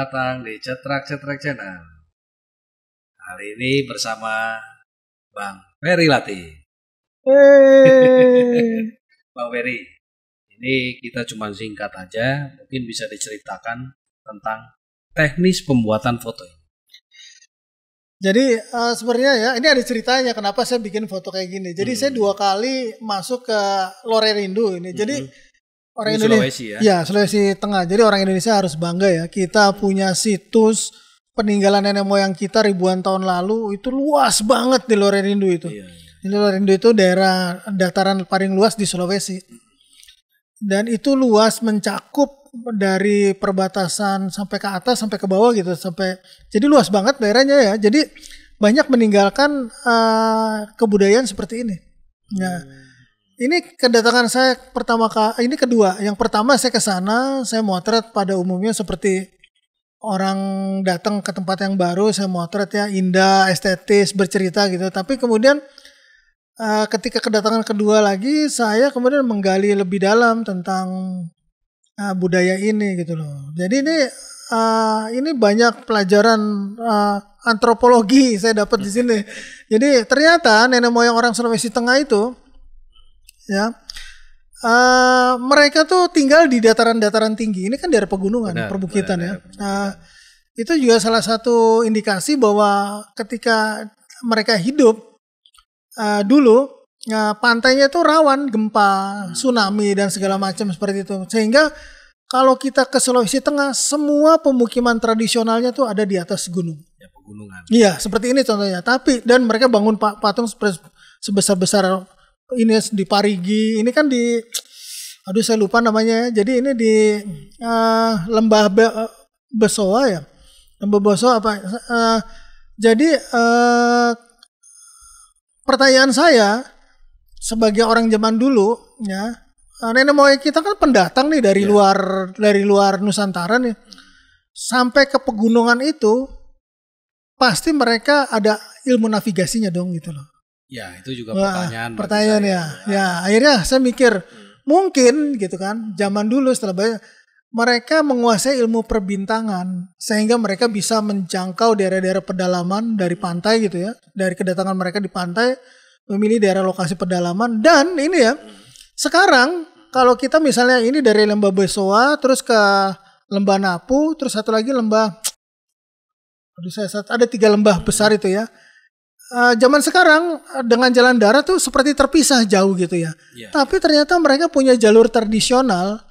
datang di Cetrak Cetrak Channel. Kali ini bersama Bang Ferry Lati. Bang Ferry, ini kita cuma singkat aja, mungkin bisa diceritakan tentang teknis pembuatan foto ini. Jadi uh, sebenarnya ya ini ada ceritanya kenapa saya bikin foto kayak gini. Jadi hmm. saya dua kali masuk ke Lore Rindu ini. Jadi hmm orang Ini Indonesia ya? ya Sulawesi Tengah jadi orang Indonesia harus bangga ya kita punya situs peninggalan nenek moyang kita ribuan tahun lalu itu luas banget di Rindu itu iya. iya. di Rindu itu daerah dataran paling luas di Sulawesi dan itu luas mencakup dari perbatasan sampai ke atas sampai ke bawah gitu sampai jadi luas banget daerahnya ya jadi banyak meninggalkan uh, kebudayaan seperti ini ya hmm ini kedatangan saya pertama kali, ini kedua. Yang pertama saya ke sana, saya motret pada umumnya seperti orang datang ke tempat yang baru, saya motret ya indah, estetis, bercerita gitu. Tapi kemudian uh, ketika kedatangan kedua lagi, saya kemudian menggali lebih dalam tentang uh, budaya ini gitu loh. Jadi ini uh, ini banyak pelajaran uh, antropologi saya dapat di sini. Jadi ternyata nenek moyang orang Sulawesi Tengah itu ya uh, mereka tuh tinggal di dataran-dataran tinggi. Ini kan daerah pegunungan, benar, perbukitan benar, ya. Benar, benar. itu juga salah satu indikasi bahwa ketika mereka hidup uh, dulu uh, pantainya itu rawan gempa, hmm. tsunami dan segala macam seperti itu. Sehingga kalau kita ke Sulawesi Tengah, semua pemukiman tradisionalnya tuh ada di atas gunung. Ya, pegunungan. Iya, seperti ini contohnya. Tapi dan mereka bangun patung sebesar-besar ini di Parigi ini kan di aduh saya lupa namanya jadi ini di uh, lembah Be Besoa ya lembah Besoa apa uh, jadi uh, pertanyaan saya sebagai orang zaman dulu ya nenek moyang kita kan pendatang nih dari yeah. luar dari luar Nusantara nih sampai ke pegunungan itu pasti mereka ada ilmu navigasinya dong gitu loh Ya itu juga Wah, pertanyaan. Pertanyaan ya. ya. akhirnya saya mikir mungkin gitu kan zaman dulu setelah banyak mereka menguasai ilmu perbintangan sehingga mereka bisa menjangkau daerah-daerah pedalaman dari pantai gitu ya dari kedatangan mereka di pantai memilih daerah lokasi pedalaman dan ini ya sekarang kalau kita misalnya ini dari lembah Besoa terus ke lembah Napu terus satu lagi lembah aduh saya ada tiga lembah besar itu ya Eh, zaman sekarang eh, dengan jalan darat tuh seperti terpisah jauh gitu ya. Yeah. Tapi ternyata mereka punya jalur tradisional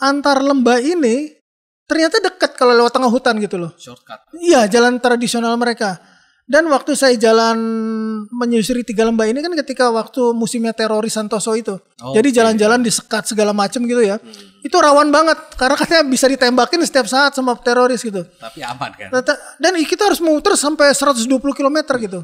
antar lembah ini ternyata dekat kalau lewat tengah hutan gitu loh. Shortcut. Iya, jalan tradisional mereka. Dan waktu saya jalan menyusuri tiga lembah ini kan ketika waktu musimnya teroris Santoso itu. Oh, Jadi jalan-jalan okay. disekat segala macam gitu ya. Hmm. Itu rawan banget karena katanya bisa ditembakin setiap saat sama teroris gitu. Tapi aman kan. Dan kita harus muter sampai 120 km gitu.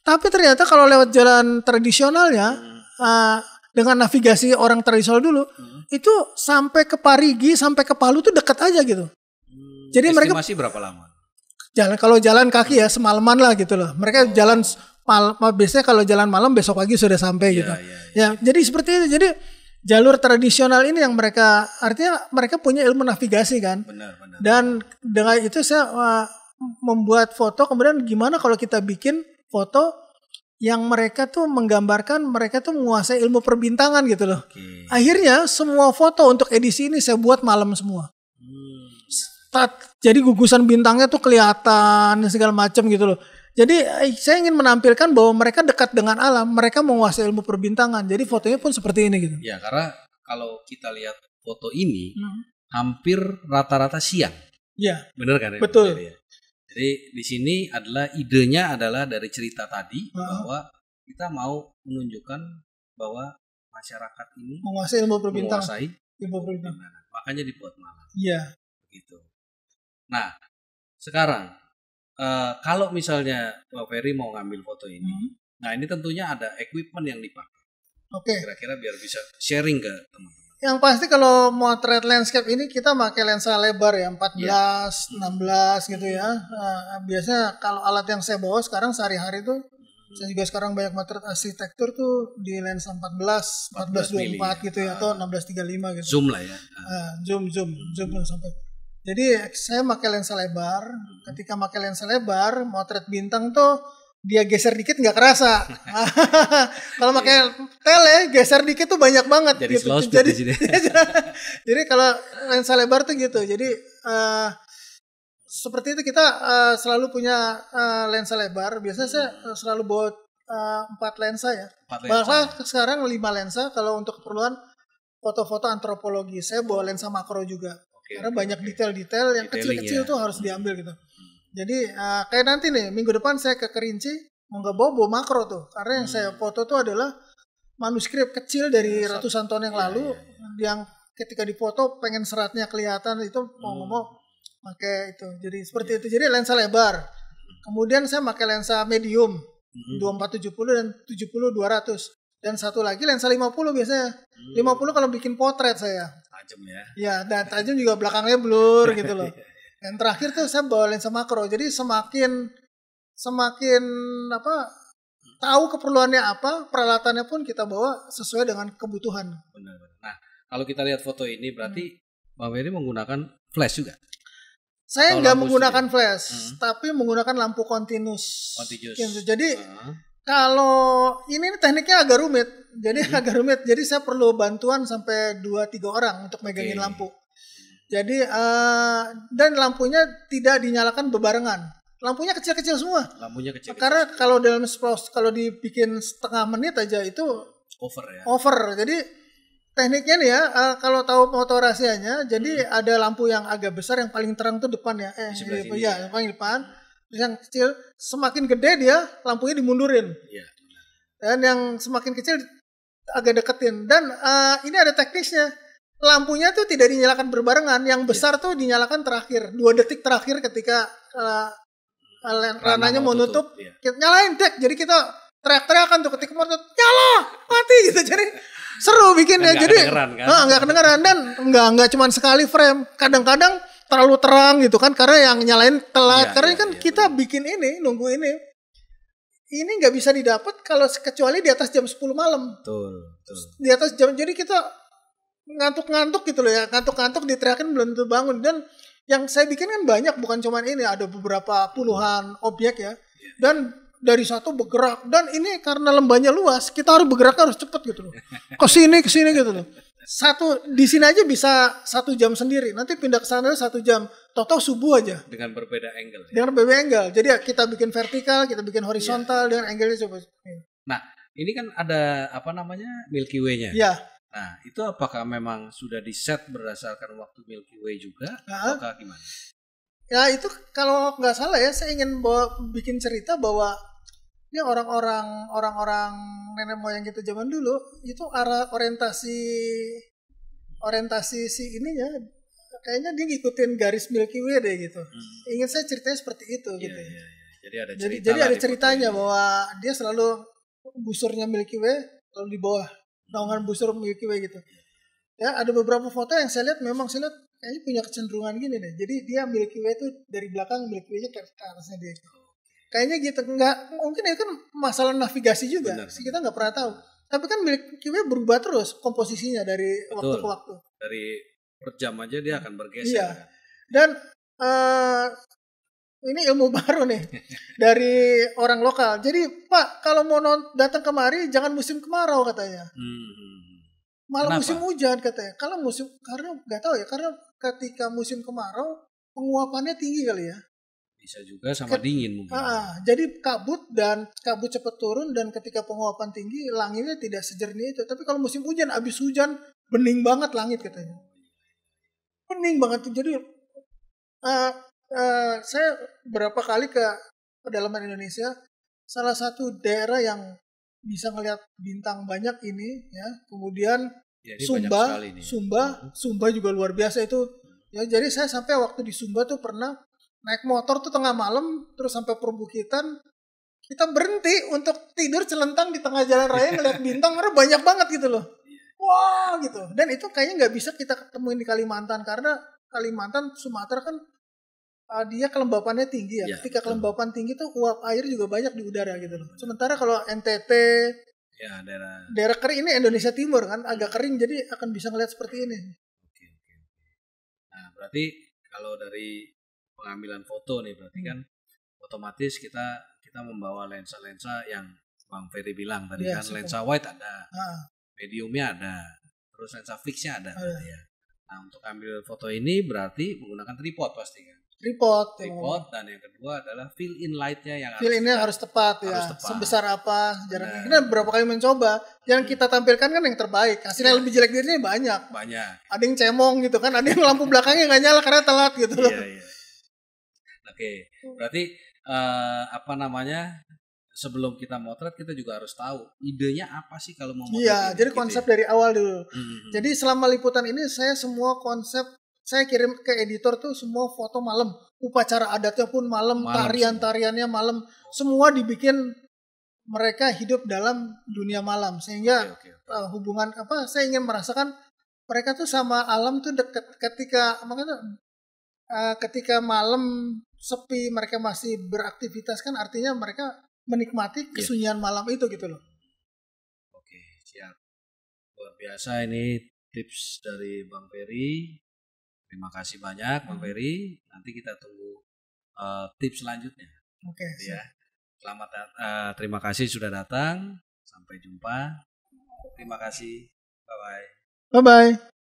Tapi ternyata kalau lewat jalan tradisionalnya hmm. uh, dengan navigasi orang tradisional dulu hmm. itu sampai ke Parigi sampai ke Palu tuh dekat aja gitu. Hmm. Jadi Estimasi mereka masih berapa lama? Jalan kalau jalan kaki ya hmm. semalaman lah gitu loh. Mereka oh. jalan mal, biasanya kalau jalan malam besok pagi sudah sampai yeah, gitu. Yeah, yeah. Ya, jadi seperti itu. Jadi jalur tradisional ini yang mereka artinya mereka punya ilmu navigasi kan. Benar, benar. Dan dengan itu saya uh, membuat foto kemudian gimana kalau kita bikin foto yang mereka tuh menggambarkan mereka tuh menguasai ilmu perbintangan gitu loh. Okay. Akhirnya semua foto untuk edisi ini saya buat malam semua. Hmm. jadi gugusan bintangnya tuh kelihatan segala macam gitu loh. Jadi eh, saya ingin menampilkan bahwa mereka dekat dengan alam, mereka menguasai ilmu perbintangan. Jadi fotonya pun seperti ini gitu. Ya karena kalau kita lihat foto ini hmm. hampir rata-rata siang. Ya. Bener kan? Ya? Betul. Ya? Jadi di sini adalah idenya adalah dari cerita tadi hmm. bahwa kita mau menunjukkan bahwa masyarakat ini menguasai ilmu perbintang. Menguasai ilmu perbintangan. Makanya dibuat malam. Iya. Begitu. Nah, sekarang uh, kalau misalnya Pak Ferry mau ngambil foto ini, hmm. nah ini tentunya ada equipment yang dipakai. Oke. Okay. Kira-kira biar bisa sharing ke teman-teman. Yang pasti kalau motret landscape ini kita pakai lensa lebar ya 14, yeah. 16 gitu ya. Nah, biasanya kalau alat yang saya bawa sekarang sehari-hari tuh hmm. saya juga sekarang banyak motret arsitektur tuh di lensa 14, 14, 24 ya. gitu ya atau 16 35 gitu. Zoom lah ya. Nah, zoom zoom zoom hmm. sampai. Jadi saya pakai lensa lebar. Hmm. Ketika pakai lensa lebar, motret bintang tuh dia geser dikit nggak kerasa. kalau pakai tele geser dikit tuh banyak banget. Jadi gitu. slow jadi, di sini. jadi kalau lensa lebar tuh gitu. Jadi uh, seperti itu kita uh, selalu punya uh, lensa lebar. Biasanya saya selalu bawa uh, empat lensa ya. Empat sekarang lima lensa kalau untuk keperluan foto-foto antropologi. Saya bawa lensa makro juga. Okay, Karena okay, banyak detail-detail okay. yang kecil-kecil ya. tuh harus diambil gitu. Jadi uh, kayak nanti nih minggu depan saya ke Kerinci mau nggak bawa, bawa makro tuh karena yang hmm. saya foto tuh adalah manuskrip kecil dari Satu, ratusan tahun yang iya, lalu iya, iya, yang ketika dipoto pengen seratnya kelihatan itu mau ngomong hmm. pakai itu. Jadi seperti iya. itu. Jadi lensa lebar. Kemudian saya pakai lensa medium hmm. tujuh 2470 dan 70 200 dan satu lagi lensa 50 biasanya. Hmm. 50 kalau bikin potret saya. Tajam ya. Ya, dan tajam juga belakangnya blur gitu loh. Yang terakhir tuh saya bawain semakro. Jadi semakin semakin apa tahu keperluannya apa, peralatannya pun kita bawa sesuai dengan kebutuhan. Benar, Nah, kalau kita lihat foto ini berarti hmm. Mbak Ferry menggunakan flash juga. Saya nggak menggunakan flash, hmm. tapi menggunakan lampu kontinus. Kontinus. Jadi hmm. kalau ini tekniknya agak rumit, jadi hmm. agak rumit. Jadi saya perlu bantuan sampai 2 3 orang untuk megangin okay. lampu. Jadi uh, dan lampunya tidak dinyalakan bebarengan. Lampunya kecil-kecil semua. Lampunya kecil. -kecil. Karena kalau dalam 10, kalau dibikin setengah menit aja itu over ya. Over. Jadi tekniknya nih ya, uh, kalau tahu motor rahasianya, hmm. jadi ada lampu yang agak besar yang paling terang tuh depan ya. Eh, di, sini, ya, ya, yang paling depan. Terus yang kecil semakin gede dia lampunya dimundurin. Iya. Dan yang semakin kecil agak deketin. Dan uh, ini ada teknisnya lampunya tuh tidak dinyalakan berbarengan. Yang iya. besar yeah. tuh dinyalakan terakhir, dua detik terakhir ketika uh, rananya mau nutup. Yeah. Kita nyalain dek. Jadi kita teriak-teriakan tuh ketika mau nyala, mati gitu. Jadi seru bikinnya. Jadi nggak kan? nah, nggak kedengeran dan nggak nggak cuma sekali frame. Kadang-kadang terlalu terang gitu kan karena yang nyalain telat. Yeah, karena yeah, kan yeah, kita bikin ini, nunggu ini. Ini nggak bisa didapat kalau kecuali di atas jam 10 malam. Betul, betul. Di atas jam jadi kita ngantuk-ngantuk gitu loh ya ngantuk-ngantuk diteriakin belum tentu bangun dan yang saya bikin kan banyak bukan cuman ini ada beberapa puluhan objek ya dan dari satu bergerak dan ini karena lembahnya luas kita harus bergerak harus cepet gitu loh ke sini ke sini gitu loh satu di sini aja bisa satu jam sendiri nanti pindah ke sana satu jam toto subuh aja dengan berbeda angle ya? dengan berbeda angle jadi ya kita bikin vertikal kita bikin horizontal yeah. dengan angle-nya coba nah ini kan ada apa namanya Milky Way-nya ya Nah, itu apakah memang sudah di set berdasarkan waktu Milky Way juga nah, atau gimana? Ya itu kalau nggak salah ya, saya ingin bawa, bikin cerita bahwa ini orang-orang orang-orang nenek moyang kita zaman dulu itu arah orientasi orientasi si ininya kayaknya dia ngikutin garis Milky Way deh gitu. Hmm. Ingin saya ceritanya seperti itu yeah, gitu. Yeah, yeah. Jadi ada cerita jadi, jadi ada ceritanya bahwa dia selalu busurnya Milky Way lalu di bawah naungan busur Milky Way gitu. Ya, ada beberapa foto yang saya lihat memang saya lihat kayaknya punya kecenderungan gini deh. Jadi dia Milky Way itu dari belakang Milky Way-nya ke atasnya dia. Kayaknya gitu enggak mungkin itu kan masalah navigasi juga. Benar. Sih kita nggak pernah tahu. Tapi kan Milky Way berubah terus komposisinya dari Betul. waktu ke waktu. Dari per jam aja dia akan bergeser. Iya. Dan uh, ini ilmu baru nih dari orang lokal. Jadi Pak kalau mau datang kemari jangan musim kemarau katanya. Hmm. hmm, hmm. Malah musim hujan katanya. Kalau musim karena nggak tahu ya karena ketika musim kemarau penguapannya tinggi kali ya. Bisa juga sama Ket, dingin mungkin. Ah, ah. jadi kabut dan kabut cepat turun dan ketika penguapan tinggi langitnya tidak sejernih itu. Tapi kalau musim hujan habis hujan bening banget langit katanya. Oh, iya, iya, iya. Bening banget jadi uh, Eh, saya berapa kali ke pedalaman Indonesia salah satu daerah yang bisa ngelihat bintang banyak ini ya kemudian ya, Sumba Sumba mhm. Sumba juga luar biasa itu ya jadi saya sampai waktu di Sumba tuh pernah naik motor tuh tengah malam terus sampai perbukitan kita berhenti untuk tidur celentang di tengah jalan raya ngeliat bintang karena banyak banget gitu loh iya. wow gitu dan itu kayaknya nggak bisa kita ketemuin di Kalimantan karena Kalimantan Sumatera kan uh, dia kelembapannya tinggi ya. ya Ketika betul. kelembapan tinggi tuh uap air juga banyak di udara gitu loh. Sementara kalau NTT ya daerah daerah kering ini Indonesia Timur kan agak kering jadi akan bisa ngelihat seperti ini. Oke oke. Nah, berarti kalau dari pengambilan foto nih berarti hmm. kan otomatis kita kita membawa lensa-lensa yang Bang Ferry bilang tadi ya, kan lensa wide ada. Ah. Mediumnya ada. Terus lensa fixnya ada ah, ya. Nah, untuk ambil foto ini berarti menggunakan tripod pasti kan report ya. report dan yang kedua adalah fill in lightnya yang fill harus, innya harus tepat harus ya tepat. sebesar apa jaraknya nah. kita berapa kali mencoba yang kita tampilkan kan yang terbaik hasilnya yeah. lebih jelek dirinya banyak banyak ada yang cemong gitu kan ada yang lampu belakangnya nggak nyala karena telat gitu iya, iya. oke okay. berarti uh, apa namanya sebelum kita motret kita juga harus tahu idenya apa sih kalau mau motret. Iya, jadi gitu konsep ya? dari awal dulu. Mm -hmm. Jadi selama liputan ini saya semua konsep saya kirim ke editor tuh semua foto malam upacara adatnya pun malam, tarian-tariannya malam semua dibikin mereka hidup dalam dunia malam sehingga okay, okay, Uh, eh, hubungan apa saya ingin merasakan mereka tuh sama alam tuh deket ketika makanya uh, eh, ketika malam sepi mereka masih beraktivitas kan artinya mereka menikmati iya. kesunyian yeah. malam itu gitu loh. Oke, siap. Luar biasa ini tips dari Bang Ferry Terima kasih banyak Bang hmm. Ferry. Nanti kita tunggu uh, tips selanjutnya. Oke. Okay, gitu ya. Selamat uh, terima kasih sudah datang. Sampai jumpa. Terima kasih. Bye bye. Bye bye.